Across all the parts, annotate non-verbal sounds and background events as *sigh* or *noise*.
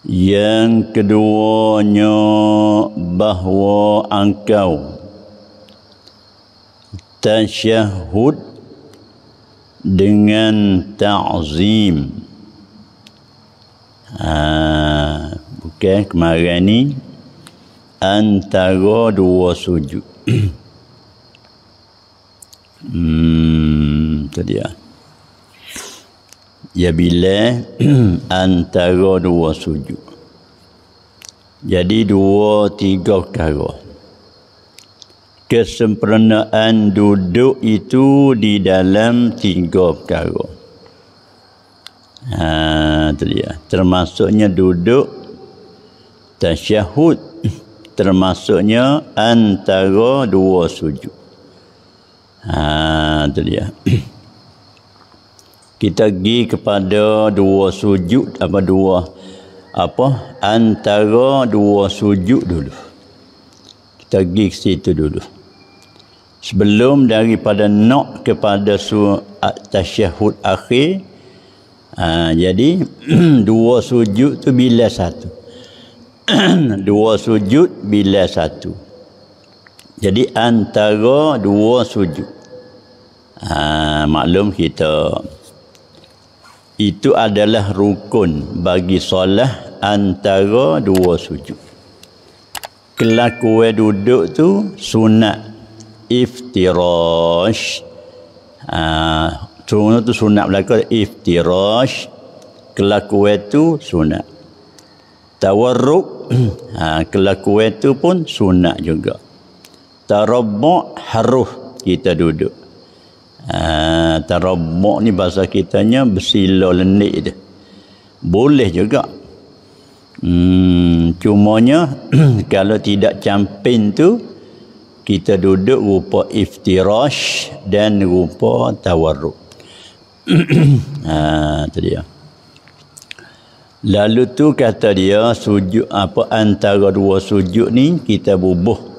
Yang keduanya bahawa engkau tasyahud dengan ta'zim. Ha, bukan kemarin ni antara dua sujud. *clears throat* hmm, itu dia ya bila *clears throat* antara dua sujud jadi dua tiga perkara kesempurnaan duduk itu di dalam tiga perkara ha tu dia termasuknya duduk tasyahud *clears throat* termasuknya antara dua sujud ha tu dia *clears throat* kita pergi kepada dua sujud apa dua apa antara dua sujud dulu kita pergi ke situ dulu sebelum daripada nak kepada surat tasyahud akhir ha, jadi *clears throat* dua sujud tu bila satu *clears throat* dua sujud bila satu jadi antara dua sujud ha, maklum kita itu adalah rukun bagi solat antara dua sujud. Kelakuan duduk tu sunat iftirash. Ah, uh, tu sunat belaka iftirash. Kelakuan tu sunat. Tawarruk *clears throat* ha, kelakuan tu pun sunat juga. Tarabbu haruf kita duduk. Ah, Terobok ni bahasa kitanya bersila lendik je. Boleh juga. Hmm, cumanya *clears throat* kalau tidak campin tu kita duduk rupa iftirash dan rupa tawarruk. ha, *clears throat* tu dia. Lalu tu kata dia sujud apa antara dua sujud ni kita bubuh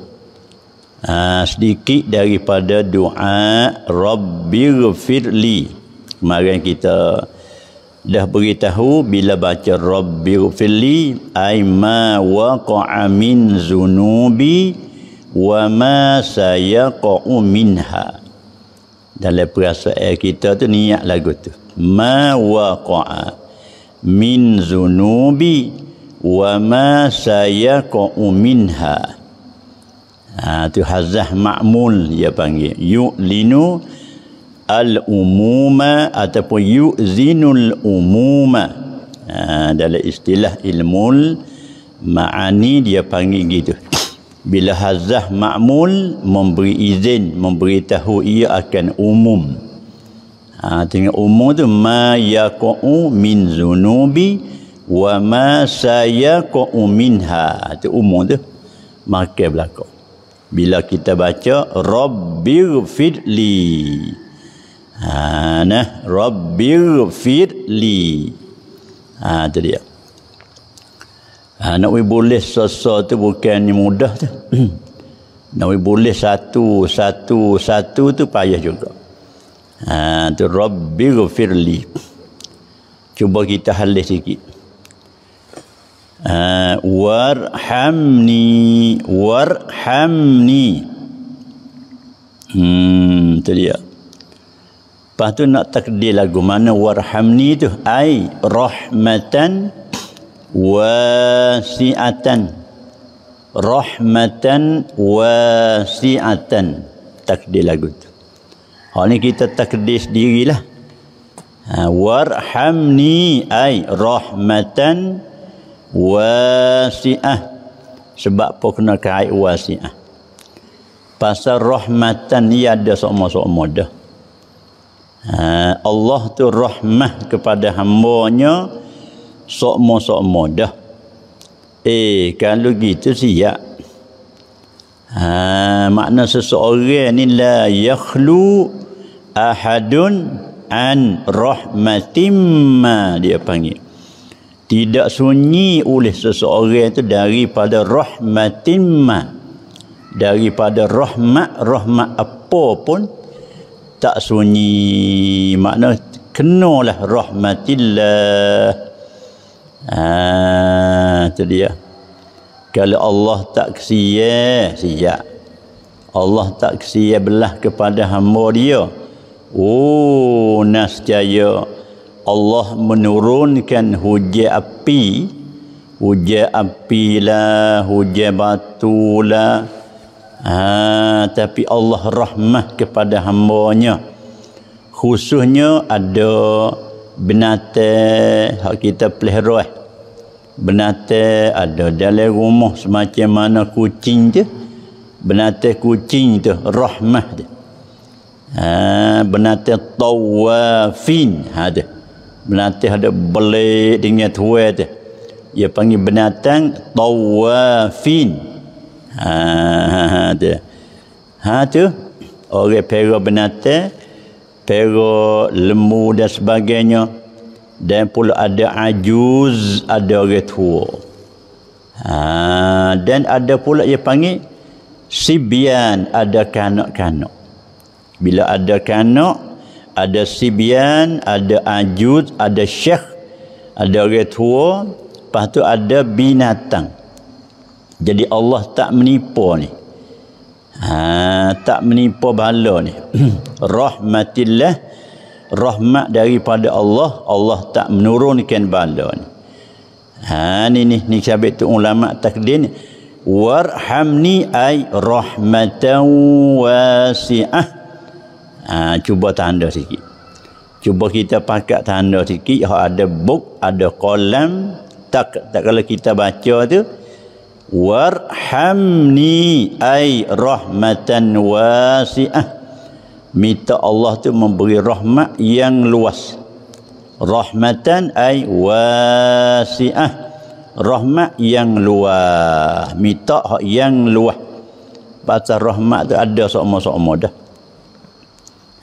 Ha, sedikit daripada doa rabbighfirli kemarin kita dah beritahu bila baca rabbighfirli aima waqa'a min zunubi wa ma sayaqu minha dalam perasaan kita tu niat lagu tu ma waqa'a min zunubi wa ma sayaqu minha itu ha, hazah ma'mul dia panggil yu'linu al-umuma ataupun yu'zinul umuma ha, dalam istilah ilmu ma'ani dia panggil gitu bila hazah ma'mul memberi izin memberitahu ia akan umum ha, tengok umum tu ma yaqu min zunubi wa ma sayaqu minha ha, tu umum tu makan belakang bila kita baca rabbir fidli ha nah rabbir fidli ha tu dia ha nak boleh sesa tu bukan ni mudah tu *clears throat* nak boleh satu satu satu tu payah juga ha tu rabbir fidli cuba kita halis sikit Eh, warhamni warhamni hmm tu dia lepas tu nak takdir lagu mana warhamni tu ai rahmatan wasiatan rahmatan wasiatan takdir lagu tu hal ni kita takdir sendirilah ha, warhamni ai rahmatan wasiah sebab apa kena kait wasiah pasal rahmatan ia ada semua sokmo dah ha, Allah tu rahmah kepada hambanya sokmo sokmo dah eh kalau gitu siap ha, makna seseorang ni la yakhlu ahadun an rahmatimma dia panggil tidak sunyi oleh seseorang itu daripada rahmatin ma daripada rahmat rahmat apa pun tak sunyi makna kenalah rahmatillah ah ha, tu dia kalau Allah tak kesian sejak Allah tak kesian belah kepada hamba dia oh nasjaya Allah menurunkan hujan api hujan api lah hujan batu lah ha, tapi Allah rahmah kepada hambanya khususnya ada binatang hak kita pelihara eh. binatang ada dalam rumah semacam mana kucing je binatang kucing tu rahmah dia ha, binatang tawafin ada ha, Melatih ada belik dengan tuai tu. Dia panggil binatang tawafin. Ha, ha ha ha tu. Ha tu orang pera binatang pera lembu dan sebagainya dan pula ada ajuz ada orang tua ha, dan ada pula dia panggil sibian ada kanak-kanak bila ada kanak ada Sibian, ada Ajud, ada Syekh, ada orang tua, lepas tu ada binatang. Jadi Allah tak menipu ni. Ha, tak menipu bala ni. *clears throat* Rahmatillah, rahmat daripada Allah, Allah tak menurunkan bala ni. Ha, ni ni, ni sahabat tu ulama takdir warhamni ay rahmatan wasi'ah ha, cuba tanda sikit cuba kita pakai tanda sikit yang ada buk ada kolam tak, tak kalau kita baca tu warhamni ay rahmatan wasi'ah minta Allah tu memberi rahmat yang luas rahmatan ay wasi'ah rahmat yang luas minta yang luas pasal rahmat tu ada sokmo-sokmo dah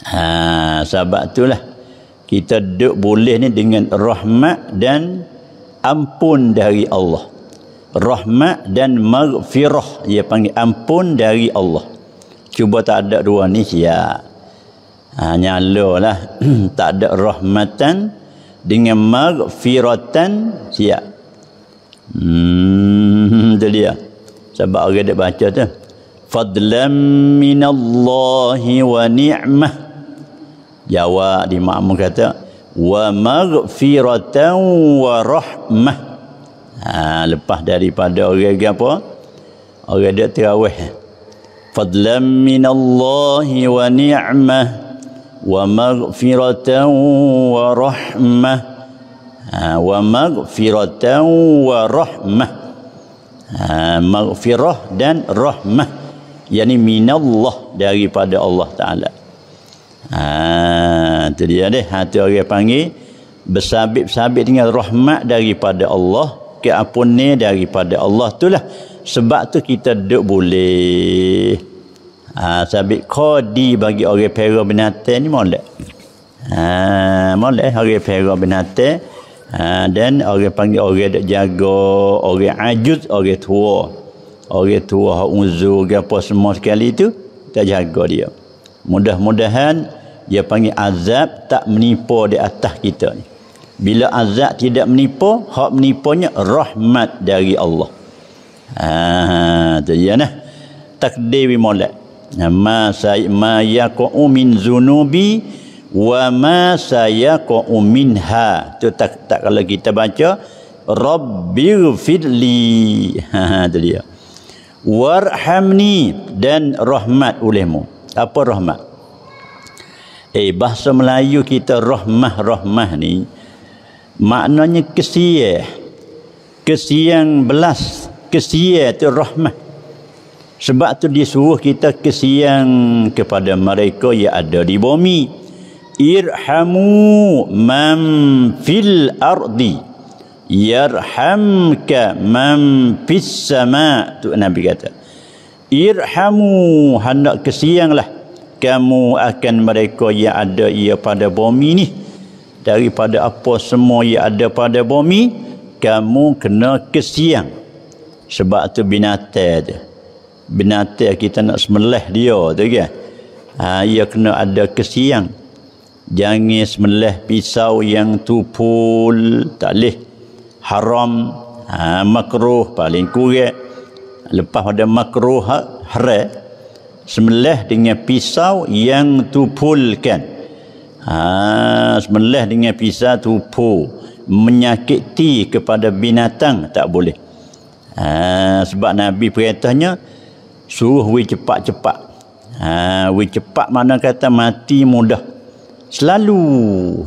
Ha, sebab itulah kita duduk boleh ni dengan rahmat dan ampun dari Allah. Rahmat dan maghfirah dia panggil ampun dari Allah. Cuba tak ada dua ni ya. Ha, nyalalah *clears throat* tak ada rahmatan dengan maghfiratan siap. Hmm, itu dia. Sebab orang dia baca tu. Fadlam minallahi wa ni'mah jawab di makmum kata wa maghfiratan wa rahmah ha, lepas daripada orang apa orang dia terawih fadlan min Allah wa ni'mah wa maghfiratan wa rahmah ha, wa maghfiratan wa rahmah ha, maghfirah dan rahmah yakni minallah daripada Allah Ta'ala Ha tu dia deh. Ha tu orang panggil bersabit-sabit dengan rahmat daripada Allah, keampunan daripada Allah itulah. Sebab tu kita duk boleh ha sabit kodi bagi orang pera binatang ni molek. Ha molek orang pera binatang. Ha dan orang panggil orang dak jaga, orang ajud, orang tua. Orang tua hak uzur apa semua sekali tu tak jaga dia. Mudah-mudahan dia panggil azab tak menipu di atas kita ni. Bila azab tidak menipu, hak menipunya rahmat dari Allah. Ah, tu dia nah. Takdir bi molek. Ha, ma sayma yaqu min zunubi wa ma sayaqu minha. Tu tak tak kalau kita baca Rabbighfirli. Ha tu dia. Warhamni dan rahmat olehmu. Apa rahmat? Eh bahasa Melayu kita rahmah rahmah ni maknanya kesian. Kesian belas, kesian tu rahmah. Sebab tu disuruh kita kesian kepada mereka yang ada di bumi. Irhamu man fil ardi yarhamka man fis sama tu Nabi kata. Irhamu hendak kesianlah kamu akan mereka yang ada ia pada bumi ni daripada apa semua yang ada pada bumi kamu kena kesian sebab tu binatang dia binatang kita nak semelah dia tu kan ha, ia kena ada kesian jangan semelah pisau yang tupul tak boleh haram ha, makruh paling kurang lepas ada makruh haram semelih dengan pisau yang tupulkan. Ha, semelih dengan pisau tupu. Menyakiti kepada binatang tak boleh. Ha, sebab Nabi perintahnya suruh we cepat-cepat. Ha, we cepat mana kata mati mudah. Selalu.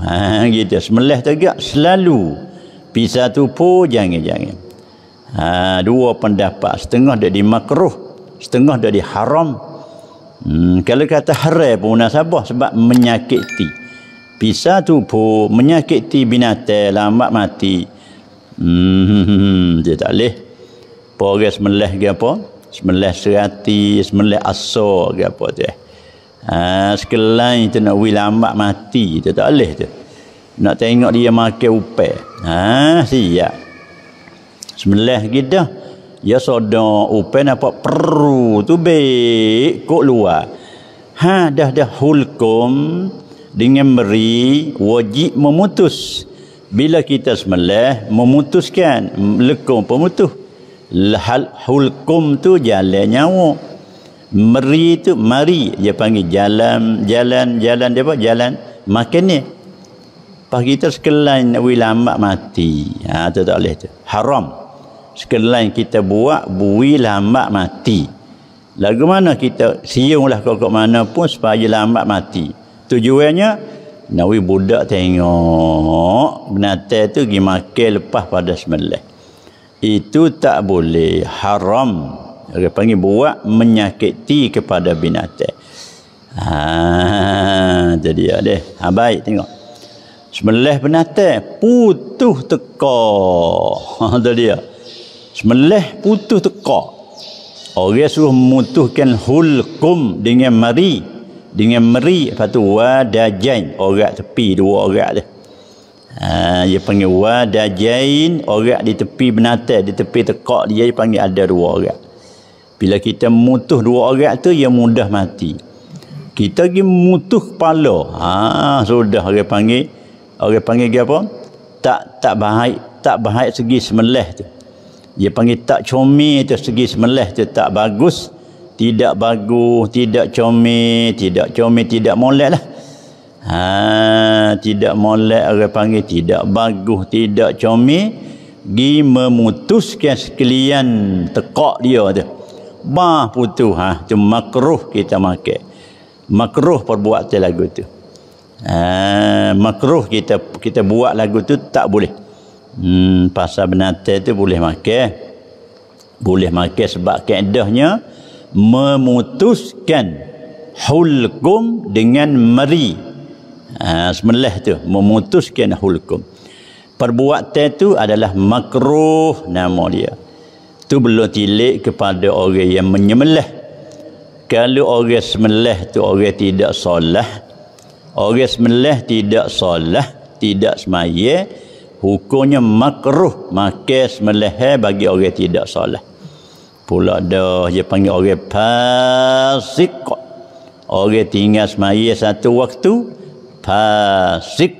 Ha, gitu. Semelih tegak selalu. Pisau tupu jangan-jangan. Ha, dua pendapat. Setengah dia dimakruh. Setengah dia diharam. haram Hmm, kalau kata haram pun nasabah sebab menyakiti. bisa tu tubuh, menyakiti binatang, lambat mati. Hmm, *laughs* dia tak boleh. Pore semelih ke apa? Semelih serati, semelih asor ke apa tu eh. Ha, sekelain tu nak wih lambat mati, dia tak boleh tu. Nak tengok dia makan upai. Ha, siap. Semelih gitu ya sodong upen apa perru tu be kok luar ha dah dah hulkum dengan meri wajib memutus bila kita semelah memutuskan lekum pemutus hal hulkum tu jalan nyawa meri tu mari dia panggil jalan jalan jalan dia apa jalan makan ni pas kita sekelan wilamak mati ha tu tak boleh tu haram sekelain kita buat bui lambat mati lagu mana kita siunglah kau kat mana pun supaya lambat mati tujuannya nawi budak tengok binatang tu pergi makan lepas pada semelih itu tak boleh haram dia panggil buat menyakiti kepada binatang ha jadi ade, deh ha baik tengok semelih binatang putuh teka ha dia Semelih putuh teka. Orang suruh memutuhkan hulkum dengan mari. Dengan meri. Lepas tu wadajain. Orang tepi dua orang tu. Ha, dia panggil wadajain. Orang di tepi benata. Di tepi tekak dia. Dia panggil ada dua orang. Bila kita memutuh dua orang tu. Dia mudah mati. Kita pergi memutuh kepala. Ha, sudah orang panggil. Orang panggil dia apa? Tak tak bahaya, Tak bahaya segi semelih tu dia panggil tak comel itu segi semelih itu tak bagus tidak bagus tidak comel tidak comel tidak molek lah ha, tidak molek orang panggil tidak bagus tidak comel pergi memutuskan sekalian tekak dia tu bah putu ha, tu makruh kita makan makruh perbuatan lagu tu ha, makruh kita kita buat lagu tu tak boleh Hmm, pasal binatang itu boleh makan. Boleh makan sebab keadahnya memutuskan hulkum dengan meri Ha, semelah tu memutuskan hulkum. Perbuatan itu adalah makruh nama dia. Tu belum tilik kepada orang yang menyemelah. Kalau orang semelah tu orang tidak solah. Orang semelah tidak solah, tidak semayah hukumnya makruh makis meleher bagi orang tidak salah pula dah dia panggil orang pasik orang tinggal semaya satu waktu pasik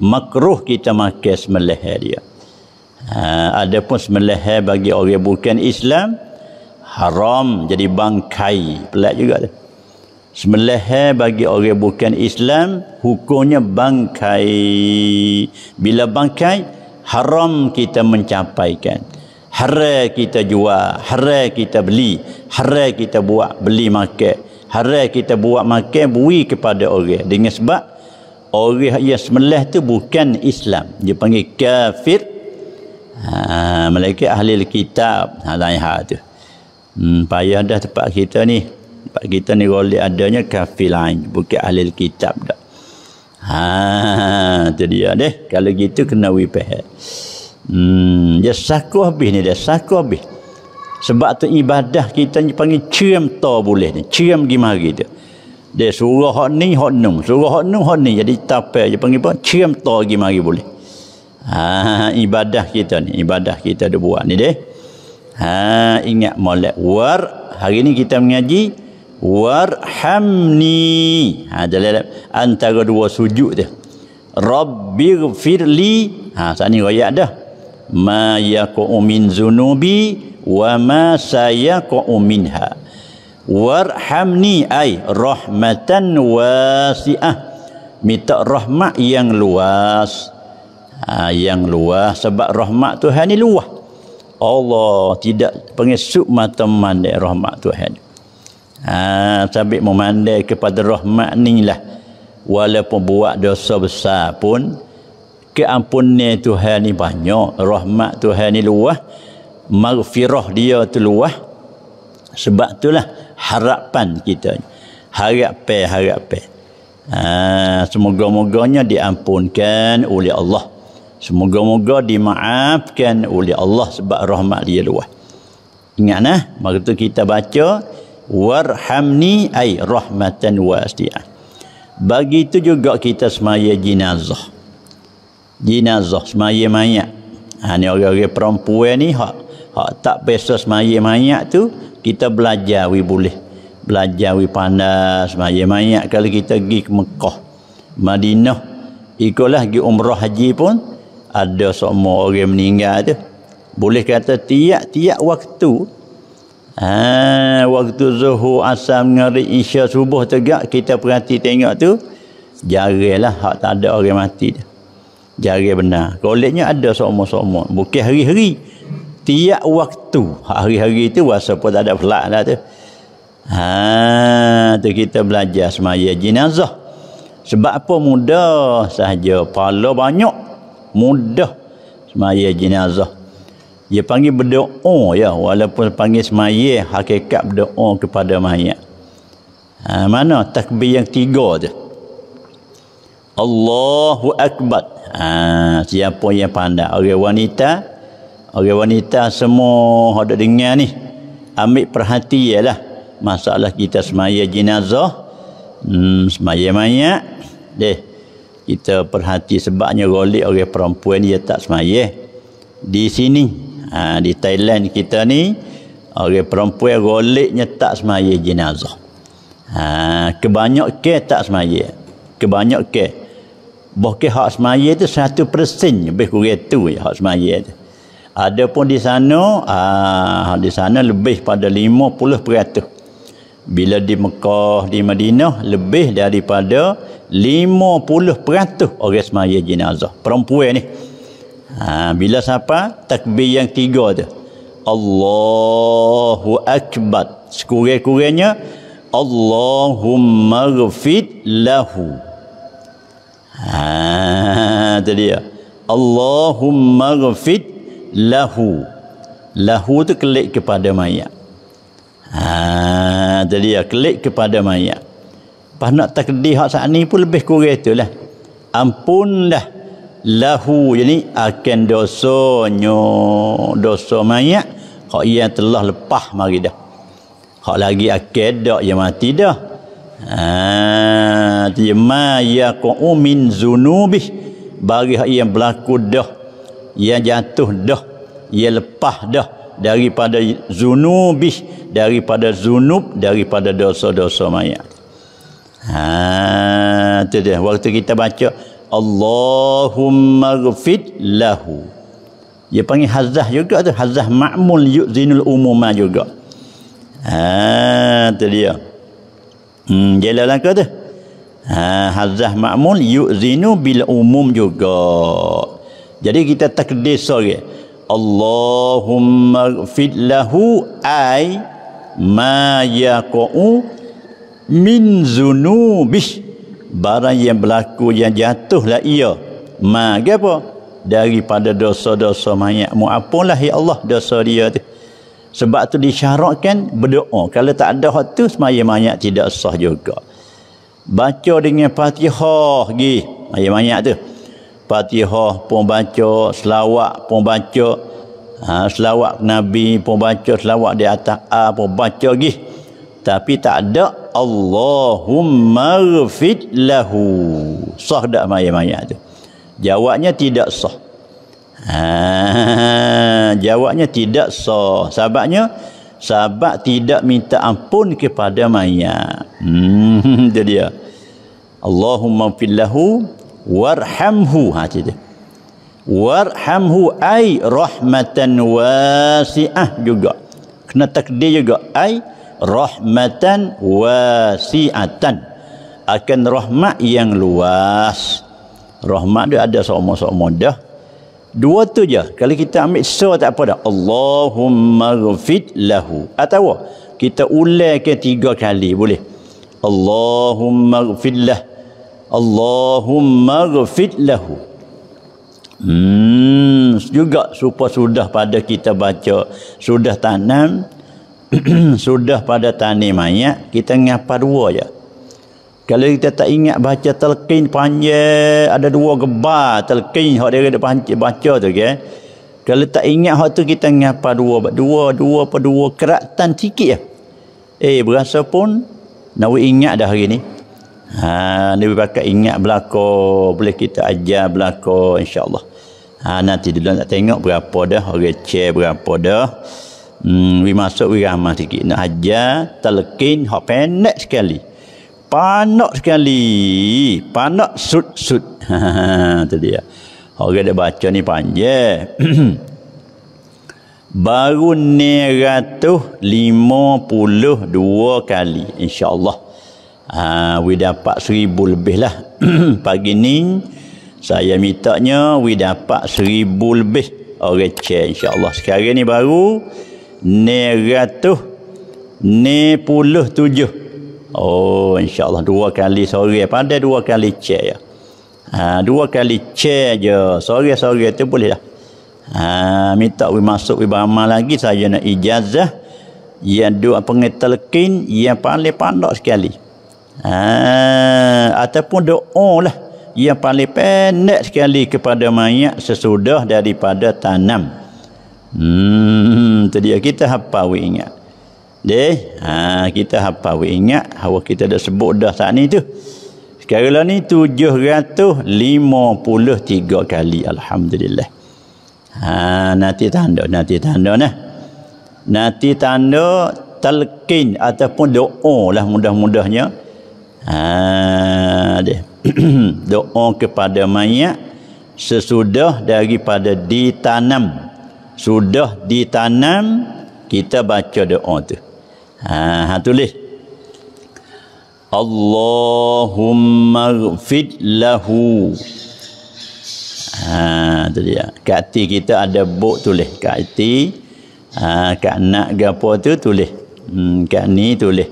makruh kita makis meleher dia ha, ada pun bagi orang bukan Islam haram jadi bangkai pelak juga dia Semelahir bagi orang bukan Islam hukumnya bangkai. Bila bangkai haram kita mencapaikan. Haram kita jual, haram kita beli, haram kita buat beli makan. Haram kita buat makan bui kepada orang dengan sebab orang yang semelah tu bukan Islam. Dia panggil kafir. Ha, mereka ahli kitab. Ha, tu. Hmm, payah dah tempat kita ni pendapat kita ni boleh adanya kafir lain bukan ahli kitab dah ha tu dia deh kalau gitu kena wipeh hmm dia saku habis ni dia saku habis sebab tu ibadah kita ni panggil ciam to boleh ni ciam gimana gitu dia suruh hak ni hak nung suruh hak nung hak ni jadi tapai je panggil apa ciam to gimana boleh ha ibadah kita ni ibadah kita ada buat ni deh ha ingat molek war hari ni kita mengaji warhamni ha jalan antara dua sujud dia rabbighfirli ha sat ni ayat dah ma yaqu min zunubi wa ma sayaqu minha warhamni ai rahmatan wasi'ah minta rahmat yang luas ha, yang luas sebab rahmat Tuhan ni luas Allah tidak pengesuk mata mandi rahmat Tuhan ni Ha, sambil memandai kepada rahmat ni lah walaupun buat dosa besar pun keampunan Tuhan ni banyak rahmat Tuhan ni luah maghfirah dia tu luah sebab itulah harapan kita harapan harapan ha, semoga-moganya diampunkan oleh Allah semoga-moga dimaafkan oleh Allah sebab rahmat dia luah ingat nah waktu kita baca warhamni ay rahmatan wasi'ah itu juga kita semaya jenazah jenazah semaya mayat ha, ni orang-orang perempuan ni hak hak tak biasa semaya mayat tu kita belajar we boleh belajar we pandai semaya mayat kalau kita pergi ke Mekah Madinah ikolah pergi umrah haji pun ada semua orang meninggal tu boleh kata tiap-tiap waktu Ha, waktu zuhur asam ngari isya subuh tegak kita perhati tengok tu jarilah hak tak ada orang mati dah. Jari benar. Kolejnya ada semua semua Bukan hari-hari. Tiap waktu. Hari-hari itu rasa pun tak ada pelak lah tu. Ha, tu kita belajar semaya jenazah. Sebab apa mudah sahaja. Pala banyak. Mudah semaya jenazah dia panggil berdoa oh ya walaupun panggil semaya hakikat berdoa oh kepada mayat ha, mana takbir yang tiga tu Allahu Akbar ha, siapa yang pandai orang wanita orang wanita semua ada dengar ni ambil perhatian lah masalah kita semaya jenazah hmm, semaya mayat deh kita perhati sebabnya golik orang perempuan dia tak semaya di sini ha, di Thailand kita ni orang perempuan goliknya tak semaya jenazah ha, kebanyak ke tak semaya kebanyak ke bahkan hak semaya tu satu persen lebih kurang tu je hak semaya tu ada pun di sana ha, ha, di sana lebih pada lima puluh peratus bila di Mekah, di Madinah lebih daripada lima puluh peratus orang semaya jenazah perempuan ni Ha, bila siapa? Takbir yang tiga tu. Allahu Akbar. Sekurang-kurangnya, Allahumma gfid lahu. Ha, itu dia. Allahumma gfid lahu. Lahu tu klik kepada mayat. Ha, itu dia. Klik kepada mayat. Pas nak takdir hak saat ni pun lebih kurang lah. Ampun dah lahu jadi akan dosonyo dosa mayat hak yang telah lepah mari dah hak lagi akan dak yang mati dah ah ha, ma yaqu min zunubi bagi hak yang berlaku dah yang jatuh dah yang lepah dah daripada zunubi daripada zunub daripada dosa-dosa mayat ha tu dia waktu kita baca Allahumma ghafid lahu dia panggil hazah juga tu hazah ma'mul yu'zinul umumah juga ha, tu dia hmm, jela langkah tu ha, hazah ma'mul yu'zinu bil umum juga jadi kita takdir sore Allahumma ghafid lahu ay ma yaku'u min zunubih barang yang berlaku yang jatuhlah ia ma apa daripada dosa-dosa banyak mu apalah ya Allah dosa dia tu sebab tu disyaratkan berdoa kalau tak ada hak tu semayang banyak tidak sah juga baca dengan fatihah gi semayang banyak tu fatihah pun baca selawat pun baca ha, selawat nabi pun baca selawat di atas a pun baca gih tapi tak ada Allahumma ghafid lahu sah tak mayat-mayat tu jawabnya tidak sah ha, jawabnya tidak sah sahabatnya sahabat tidak minta ampun kepada mayat hmm, dia *laughs* dia Allahumma ghafid lahu warhamhu ha, dia, warhamhu ay rahmatan wasi'ah juga kena takdir juga ay rahmatan wasiatan akan rahmat yang luas rahmat dia ada seumur-seumur dah dua tu je kalau kita ambil so tak apa dah Allahumma ghafid lahu atau ah, kita ulangkan tiga kali boleh Allahumma ghafid lah Allahumma ghafid lahu hmm juga supaya sudah pada kita baca sudah tanam *clears throat* sudah pada tani mayat kita ngapa dua je kalau kita tak ingat baca telkin panjang ada dua gebar telkin hak dia ada baca tu okay? kalau tak ingat hak tu kita ngapa dua dua dua per dua keratan sikit ya. eh berasa pun nak ingat dah hari ni ha ni pakai ingat belako boleh kita ajar belako insyaallah ha nanti dulu nak tengok berapa dah orang okay, berapa dah Hmm, we masuk wirama sikit. Nak hajar, telekin, hok pendek sekali. Panok sekali. Panok sud-sud. *laughs* Itu dia. Orang dia baca ni panjang. *clears throat* Baru ni ratuh lima puluh dua kali. InsyaAllah. Ha, we dapat seribu lebih lah. *clears throat* Pagi ni, saya mintanya we dapat seribu lebih. Orang okay, insya InsyaAllah. Sekarang ni baru neratuh ni puluh tujuh oh insyaAllah dua kali sore pada dua kali cek ya ha, dua kali cek je sore-sore tu boleh lah ha, minta we masuk we beramal lagi saya nak ijazah yang dua pengetelkin yang paling pandak sekali ha, ataupun doa lah yang paling pendek sekali kepada mayat sesudah daripada tanam. Hmm, tadi kita hafal we ingat. Deh, ha kita hafal we ingat hawa kita dah sebut dah saat ni tu. Sekarang lah ni 753 kali alhamdulillah. Ha nanti tanda, nanti tanda nah. Nanti tanda talqin ataupun doa lah mudah-mudahnya. Ha deh. *clears throat* doa kepada mayat sesudah daripada ditanam sudah ditanam kita baca doa tu ha, ha tulis Allahumma gfid lahu ha tu dia kat kita ada buk tulis kat hati ha, kat nak gapo tu tulis hmm, kat ni tulis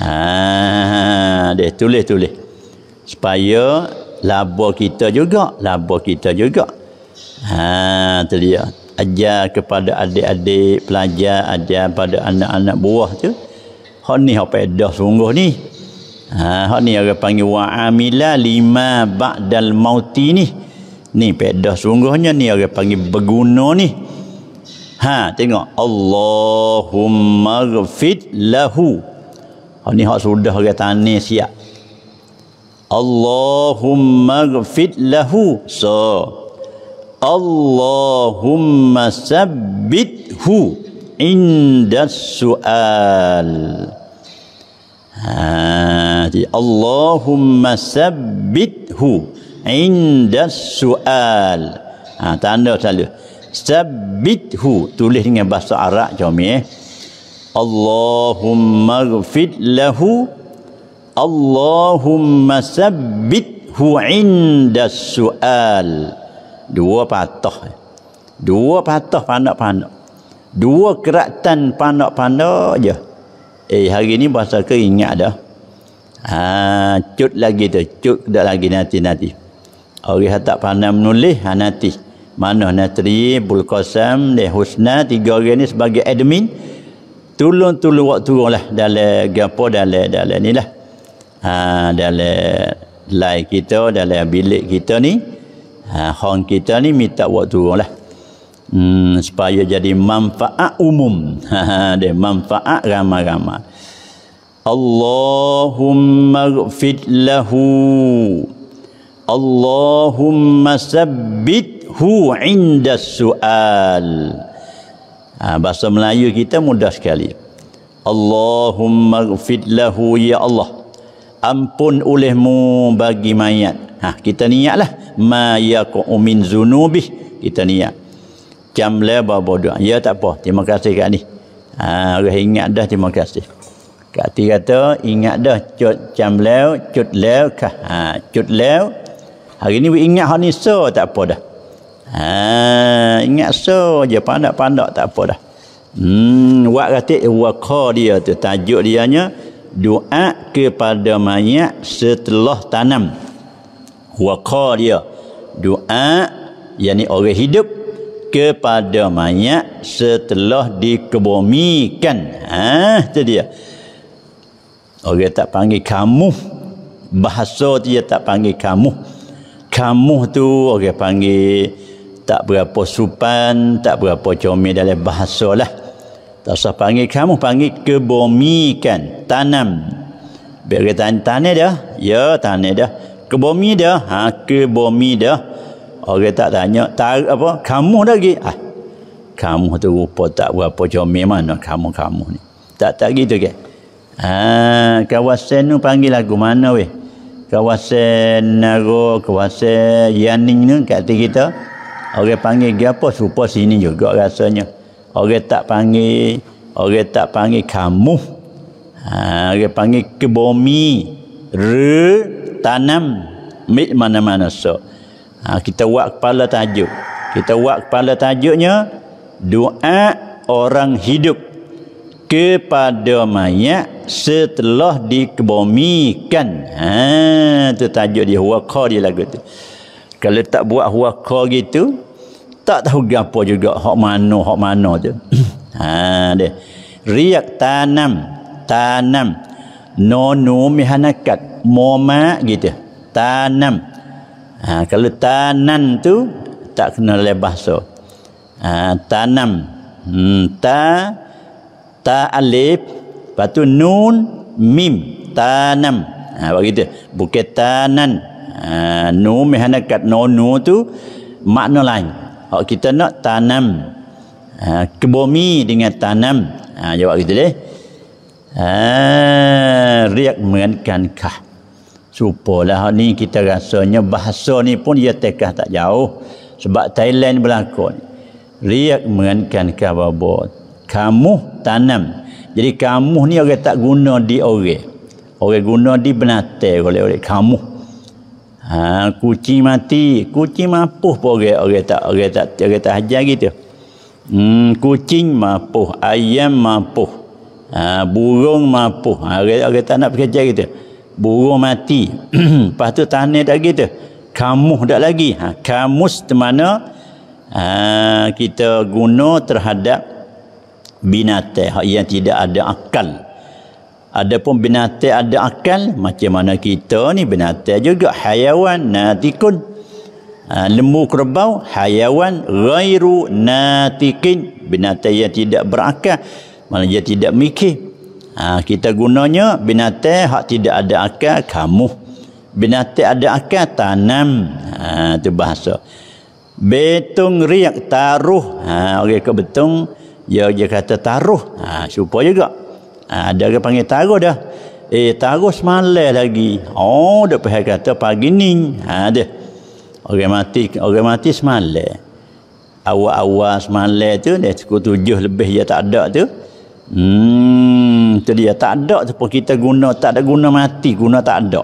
ha dia tulis tulis supaya labo kita juga labo kita juga ha tu dia ajar kepada adik-adik pelajar ajar pada anak-anak buah tu hak ni hak pedah sungguh ni ha hak ni orang panggil wa'amila lima ba'dal mauti ni ni pedah sungguhnya ni orang panggil berguna ni ha tengok Allahumma ghafid lahu hak ni hak sudah orang tani siap Allahumma ghafid lahu so Allahumma sabbithu indas su'al. Ha, jadi Allahumma sabbithu indas su'al. Ha, tanda tanda. Sabbithu tulis dengan bahasa Arab jom eh. Allahumma ghfir lahu Allahumma sabbithu indas su'al dua patah dua patah panak-panak dua keratan panak-panak je eh hari ni bahasa keringat dah ha, cut lagi tu cut dah lagi nanti-nanti orang yang tak pandai menulis ha, nanti mana Natri, Bulkosam, Husna tiga orang ni sebagai admin tolong-tolong waktu turun lah dalam gapo dalam dalam ni lah ha, dalam live kita dalam bilik kita ni ha, hong kita ni minta waktu orang lah hmm, supaya jadi manfaat umum *laughs* ha, ha, dia manfaat ramai-ramai Allahumma gfid lahu Allahumma sabbithu inda su'al ha, bahasa Melayu kita mudah sekali Allahumma gfid lahu ya Allah ampun olehmu bagi mayat Ha, kita niatlah. Ma yaku'u min zunubih. Kita niat. Jam leba bodoh. Ya tak apa. Terima kasih kat ni. Ha, orang ingat dah. Terima kasih. Kak Ti kata, ingat dah. Cut jam lew, cut lew kah. Ha, cut lew. Hari ni ingat hari ni so tak apa dah. Ha, ingat so je. Pandak-pandak tak apa dah. Hmm, wak kata, eh, waka dia tu. Tajuk dia nya, doa kepada mayat setelah Tanam waqa dia doa yakni orang hidup kepada mayat setelah dikebumikan ha itu dia orang tak panggil kamu bahasa dia tak panggil kamu kamu tu orang panggil tak berapa supan tak berapa comel dalam bahasa lah tak usah panggil kamu panggil kebumikan tanam berkaitan tanah dah ya tanah dah ke bumi dia ha ke bumi dia orang tak tanya tar, apa kamu lagi ah kamu tu rupa tak berapa comel mana kamu-kamu ni tak tak gitu ke ha kawasan tu panggil aku mana weh kawasan naro kawasan yaning ni kat kita orang panggil dia apa serupa sini juga rasanya orang tak panggil orang tak panggil kamu ha orang panggil ke bumi re tanam mik mana-mana so. Ha, kita buat kepala tajuk. Kita buat kepala tajuknya doa orang hidup kepada mayat setelah dikebumikan. Ha tu tajuk dia huwaqa dia lagu tu. Kalau tak buat huwaqa gitu tak tahu gapo juga hak mano, hak mano tu. *coughs* ha dia. Riak tanam tanam nonu mihanakat moma gitu tanam ha, kalau tanan tu tak kena lebah so ha, tanam hmm, ta ta alif lepas tu nun mim tanam ha, begitu bukit tanan ha, nu mihanakat nonu tu makna lain kita nak tanam ha, kebomi dengan tanam ha, jawab gitu deh Ha, riak merenkankah. Supalah ni kita rasanya bahasa ni pun ia tekah tak jauh. Sebab Thailand berlaku. Riak kah bahawa kamu tanam. Jadi kamu ni orang tak guna di orang. Orang guna di benate oleh orang kamu. Ha, ah, kucing mati, kucing mampu pun orang, orang tak orang tak orang tak ajar gitu. Hmm, kucing mampu, ayam mampu ha, burung mapuh ha, orang, orang tak nak bekerja kita burung mati *clears throat* lepas tu tanah tak kita kamus tak lagi ha, kamus termana ha, kita guna terhadap binatang yang tidak ada akal Adapun binatang ada akal macam mana kita ni binatang juga hayawan natikun ha, lembu kerbau hayawan ghairu natikin binatang yang tidak berakal mana dia tidak mikir ha, kita gunanya binatang hak tidak ada akal kamu binatang ada akal tanam ha, itu bahasa betung riak taruh ha, orang okay, ke betung dia, ya, dia kata taruh ha, supaya juga ha, ada orang panggil taruh dah eh taruh semalai lagi oh dia pihak kata pagi ni ha, dia orang mati orang mati semalai awal-awal semalai tu dia cukup tujuh lebih dia tak ada tu Hmm, itu dia tak ada ataupun kita guna tak ada guna mati, guna tak ada.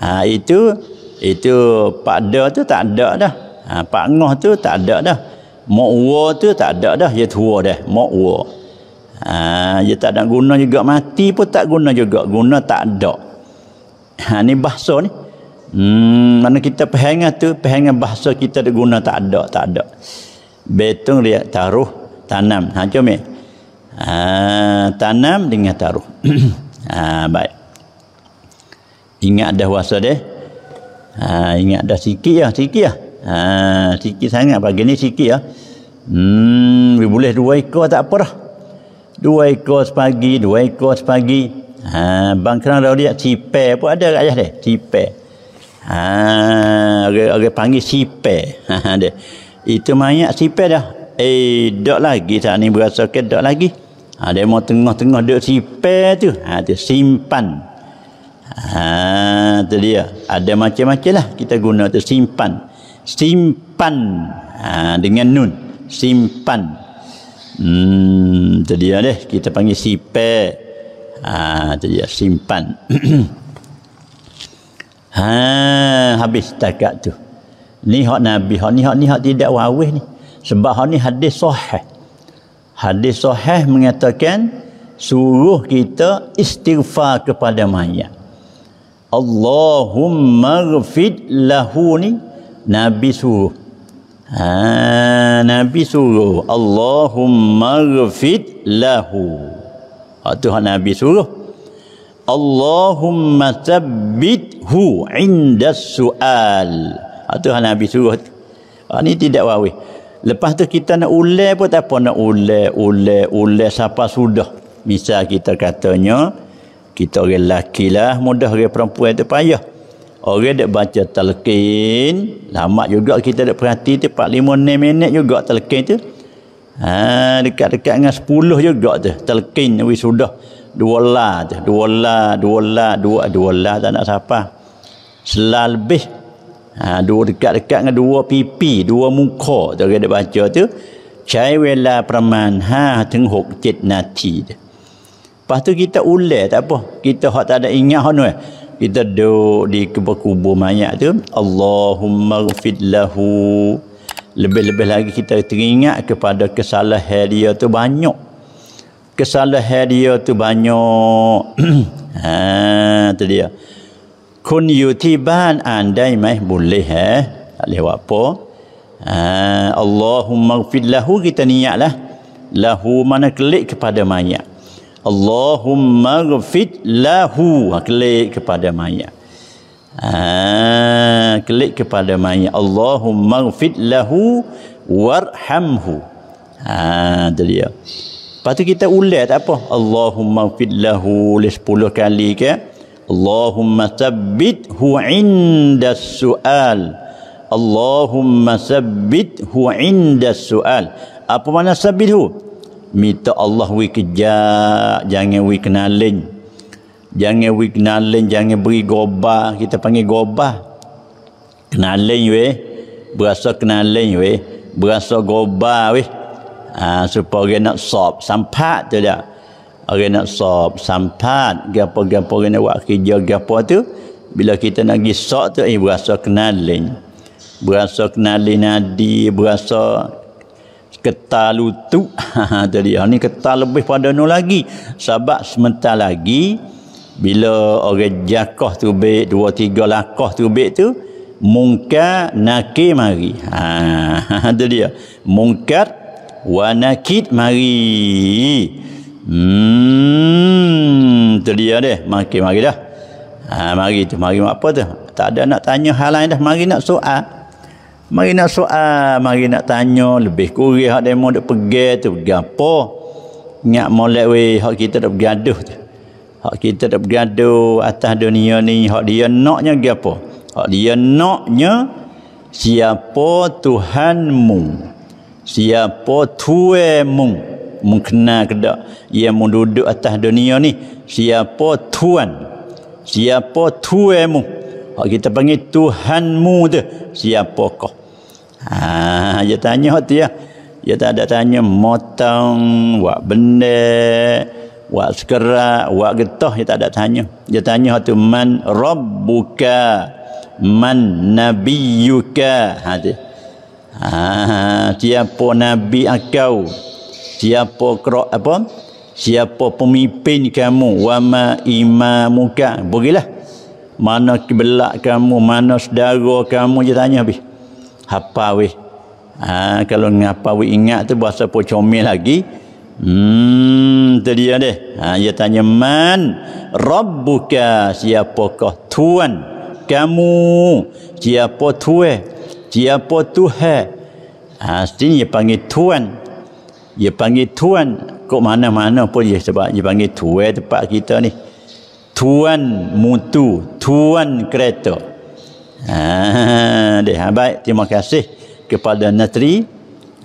Ha itu itu pada tu tak ada dah. Ha pak ngoh tu tak ada dah. Mokwa tu tak ada dah, ya tua dah, mokwa. Ha ya tak ada guna juga mati pun tak guna juga, guna tak ada. Ha ni bahasa ni. Hmm, mana kita pehengah tu, pehengah bahasa kita tak guna tak ada, tak ada. Betung dia taruh tanam. Ha cumi. Ha, tanam dengan taruh. *clears throat* ha, baik. Ingat dah wasa dia. Ha, ingat dah sikit ya, sikit ya. Ha, sikit sangat pagi ni sikit ya. Hmm, boleh dua ekor tak apa dah. Dua ekor sepagi, dua ekor sepagi. Ha, bang kerang dah lihat sipe pun ada kat ayah dia. Sipe. Ha, orang, orang panggil sipe. *laughs* Ha, dia. Itu mayat sipe dah. Eh, dok lagi tak ni berasa ke dok lagi. Ha, dia mau tengah-tengah dia sipir tu. Ha, dia simpan. Ha, tu dia. Ada macam-macam lah kita guna tu simpan. Simpan. Ha, dengan nun. Simpan. Hmm, tu dia deh. Kita panggil sipe, Ha, tu dia. Simpan. *clears throat* ha, habis takat tu. Ni hak Nabi. Hak ni hak ni hak tidak wawih ni. Sebab hak ni hadis sahih hadis sahih mengatakan suruh kita istighfar kepada mayat Allahumma ghafid lahu ni Nabi suruh ha, Nabi suruh Allahumma ghafid lahu itu ha, Nabi suruh Allahumma tabbithu inda su'al itu ha, Nabi suruh ha, ini tidak wawih Lepas tu kita nak ulai pun tak apa nak ulai, ulai, ulai siapa sudah. Misal kita katanya, kita orang lelaki lah, mudah orang perempuan tu payah. Orang dia baca telkin, lama juga kita dah perhati tu, 4, 5, 6 minit juga telkin tu. Ha, dekat-dekat dengan 10 juga tu, telkin ni sudah. Dua lah tu, dua lah, dua lah, dua, dua lah tak nak siapa. Selalbih ha, dua dekat-dekat dengan dua pipi dua muka tu kita baca tu cai wela praman ha teng hok cet nati lepas tu kita ulai tak apa kita hak tak ada ingat hono kita duduk di kubur-kubur mayat tu Allahumma gfid lahu lebih-lebih lagi kita teringat kepada kesalahan dia tu banyak kesalahan dia tu banyak *clears throat* ha tu dia Kun อยู่ที่บ้านอ่านได้ไหมบุญเลยฮะเรียกว่าพออัลลอฮุมะฟิลละหูกิตานียะละละหูมันกลิก kepada มายะอัลลอฮุมะฟิลละหูกลิก kepada มายะกลิก kepada มายะอัลลอฮุมะฟิลละหูวะฮัมหูอ่าเดี๋ยวปัจจุบันเราอุลเลาะอัลลอฮุมะฟิลละหูเลสปุลกาลีกะ اللهم ثبته عند السؤال اللهم ثبته عند as-su'al. apa makna sabit hu minta Allah we kejak jangan we kenalin jangan we kenalin jangan beri gobah kita panggil gobah kenalin we berasa kenalin we berasa gobah we ha, ah, supaya nak sob sampak tu dia orang nak sop sampat gapo-gapo orang nak buat kerja gapo tu bila kita nak pergi sok tu eh berasa kenalin berasa kenalin nadi berasa ketal lutut *laughs* tu dia ni ketal lebih pada nu lagi sebab sebentar lagi bila orang jakah tu baik dua tiga lakah tu baik tu mungkar nakir mari ha *laughs* tu dia mungkar wa nakid mari Hmm, tu dia dia. Mari, mari dah. Ha, mari tu, mari apa tu? Tak ada nak tanya hal lain dah. Mari nak soal. Mari nak soal, mari nak tanya. Lebih kurih hak demo nak pergi tu. Pergi apa? Ingat molek weh, hak kita dah bergaduh tu. Hak kita dah bergaduh atas dunia ni. Hak dia naknya pergi apa? Hak dia naknya siapa Tuhanmu? Siapa Tuhanmu? mengenal ke tak yang menduduk atas dunia ni siapa tuan siapa tuemu hak kita panggil tuhanmu tu siapa kau ha dia tanya hak dia ya. dia tak ada tanya motong buat benda buat segera buat getah dia tak ada tanya dia tanya hak man rabbuka man nabiyuka ha dia ha siapa nabi akau siapa kera, apa siapa pemimpin kamu wama imamuka bagilah mana kebelak kamu mana saudara kamu je tanya habis apa we ha, kalau ngapa we ingat tu bahasa apa comel lagi hmm tu dia deh ha, dia tanya man rabbuka siapakah tuan kamu siapa tuan siapa tuhan ha, sini dia panggil tuan dia panggil tuan ke mana-mana pun dia sebab dia panggil tuan tempat kita ni tuan mutu tuan kereta ha, deh, ha, baik terima kasih kepada Natri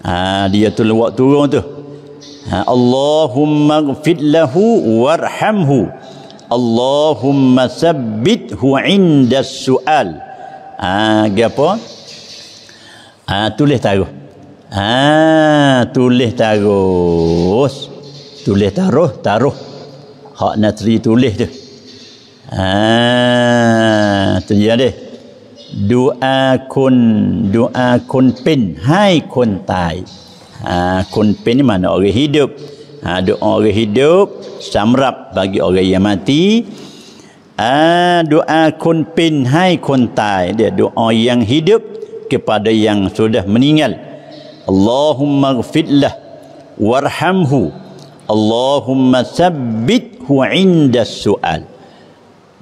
ha, dia tu lewat turun tu ha, Allahumma gfid warhamhu Allahumma sabbithu inda su'al ha, apa ha, tulis taruh ha, tulis terus tulis taruh taruh hak natri tulis tu ha tu dia deh doa kun doa kun pin hai kun tai ha kun pin ni mana orang hidup ha doa orang hidup samrap bagi orang yang mati ha, doa kun pin hai kun tai dia doa yang hidup kepada yang sudah meninggal Allahumma gfidlah warhamhu Allahumma sabbithu inda su'al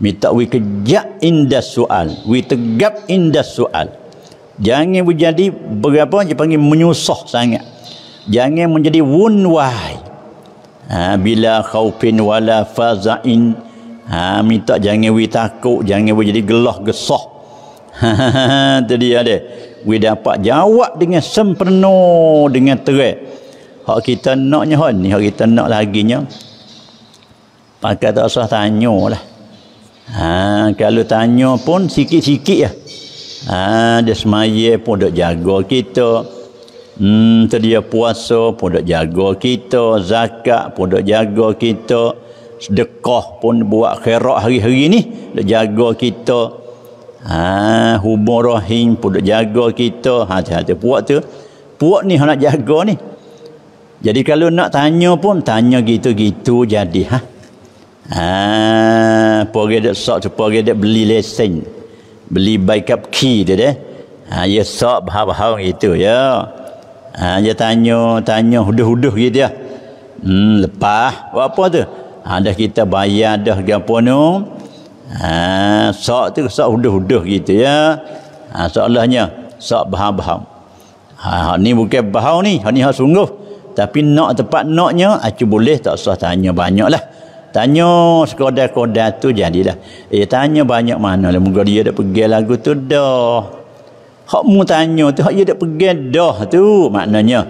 minta we kejak inda su'al we tegap inda su'al jangan menjadi berapa dia panggil menyusah sangat jangan menjadi wun wahai ha, bila khaufin wala faza'in ha, minta jangan we takut jangan menjadi gelah gesah ha, ha, ha, tadi ada we dapat jawab dengan sempurna dengan terang hak kita naknya hak ni hak kita nak lagi laginya pakai tak usah tanyalah ha kalau tanya pun sikit-sikit ya ha dia semaya pun dok jaga kita hmm dia puasa pun dok jaga kita zakat pun dok jaga kita sedekah pun buat khairat hari-hari ni dok jaga kita ha, hubung rahim pun jaga kita hati-hati puak tu puak ni nak jaga ni jadi kalau nak tanya pun tanya gitu-gitu jadi ha ha pergi dak sok tu pergi dak beli lesen beli bike up key dia deh ha ya sok bahau-bahau gitu ya ha dia tanya tanya huduh-huduh gitu ya hmm lepas apa tu ada ha, kita bayar dah gapo no Ha, sok tu sok huduh-huduh gitu ya. Ha, soalannya sok baham-baham. Ha, ha, ni bukan bahau ni. Ha, ni ha sungguh. Tapi nak tempat naknya, aku ha, boleh tak usah tanya banyaklah Tanya sekodak-kodak tu jadilah. Eh tanya banyak mana lah. Moga dia dah pergi lagu tu dah. Hak mu tanya tu, hak dia dah pergi dah tu. Maknanya,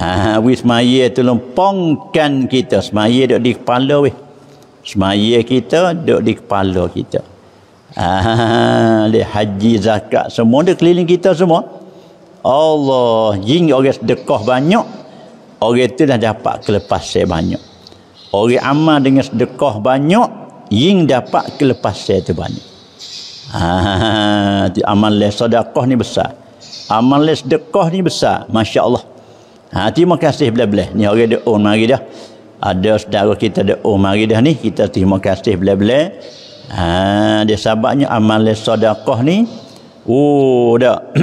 ha, wis maya tu lompongkan kita. Semaya dah di kepala weh semaya kita duduk di kepala kita ah, *laughs* haji zakat semua dia keliling kita semua Allah jing orang sedekah banyak orang itu dah dapat kelepasan banyak orang amal dengan sedekah banyak yang dapat kelepasan itu banyak ah, amal sedekah ni besar amal sedekah ni besar Masya Allah ah, terima kasih belah-belah ni orang dia oh mari dah ada saudara kita ada oh mari dah ni kita terima kasih bila-bila ha, dia sahabatnya amal sadaqah ni oh dah *clears throat*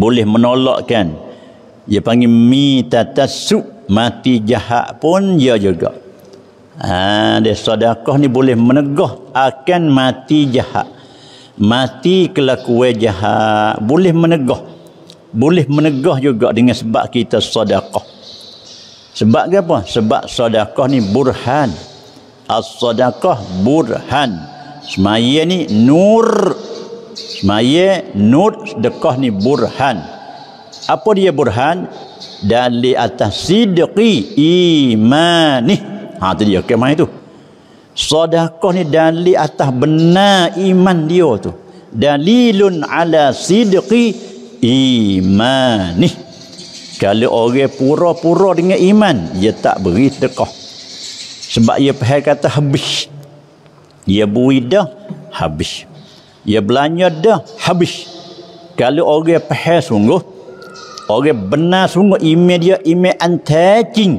boleh menolakkan dia panggil mi tatasuk mati jahat pun dia ya juga ha, dia sadaqah ni boleh menegah akan mati jahat mati kelakuan jahat boleh menegah boleh menegah juga dengan sebab kita sadaqah sebab dia apa? Sebab sedekah ni burhan. As-sadaqah burhan. Semaya ni nur. Semaya nur sedekah ni burhan. Apa dia burhan? Dali atas sidqi imani. Ha tu dia kemai itu? Sedekah ni dali atas benar iman dia tu. Dalilun ala sidqi imani. Kalau orang pura-pura dengan iman, dia tak beri sedekah. Sebab dia pernah kata habis. Dia beri dah, habis. Dia belanja dah, habis. Kalau orang pernah sungguh, orang benar sungguh, iman dia, iman antaking.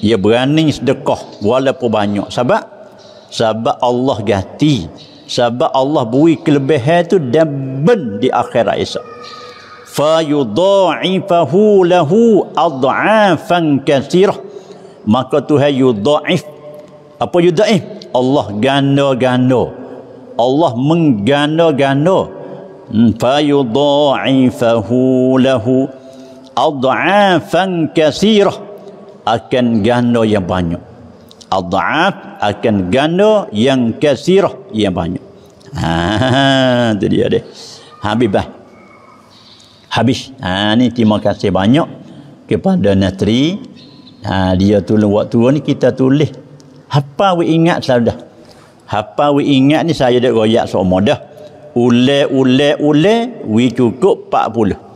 Dia berani sedekah walaupun banyak. Sebab? Sebab Allah ganti. Sebab Allah beri kelebihan itu dan ben di akhirat esok fayudha'ifahu lahu adha'afan kathirah maka Tuhan yudha'if apa yudha'if Allah ganda-ganda Allah mengganda-ganda fayudha'ifahu lahu adha'afan kathirah akan ganda yang banyak adha'af akan ganda yang kathirah yang banyak ha itu ha, ha, ha, dia deh habibah habis ha, ni terima kasih banyak kepada Natri ha, dia tolong waktu ni kita tulis apa we ingat selalu dah apa we ingat ni saya dah royak semua dah ule ule ule we cukup 40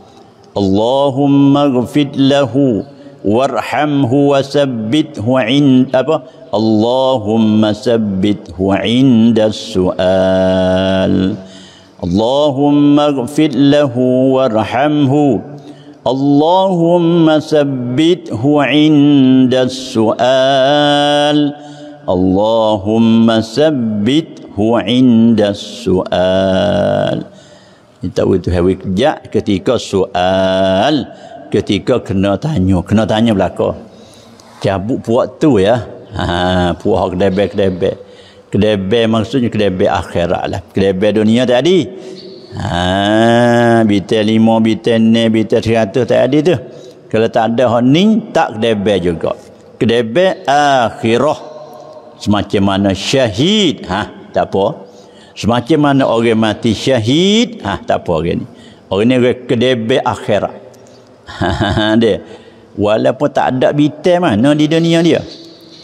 Allahumma gfid lahu warhamhu wasabbithu ind apa Allahumma sabbithu inda su'al اللهم اغفر warhamhu, Allahumma اللهم ثبته عند السؤال اللهم ثبته عند السؤال kita itu hari kejap ketika soal ketika kena tanya kena tanya belaka cabut puak tu ya ha puak kedebek kedebek kedebe maksudnya kedebe akhirat lah kedebe dunia tadi ha bitel lima bitel ne bitel seratus ada tu kalau tak ada hak ni tak kedebe juga kedebe akhirah semacam mana syahid ha tak apa semacam mana orang mati syahid ha tak apa orang ni orang ni orang kedebe akhirat ha, *laughs* ha ha. dia walaupun tak ada bitel mana di dunia dia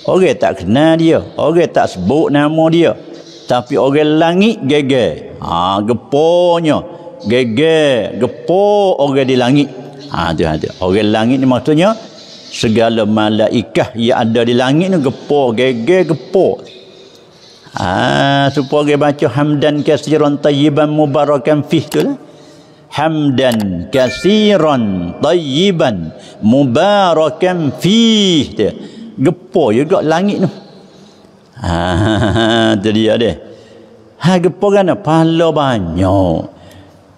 Orang tak kenal dia. Orang tak sebut nama dia. Tapi orang langit geger. Ha, geponya. Geger. Gepo orang di langit. Ha, tu, ha, tu. Orang langit ni maksudnya segala malaikah yang ada di langit ni gepo, geger, gepo. Ha, supaya orang baca hamdan kasiran tayyiban mubarakan fih tu lah. Hamdan kasiran tayyiban mubarakan fih tu gepo juga langit tu ha *laughs* jadi ada ha gepo kan pahala banyak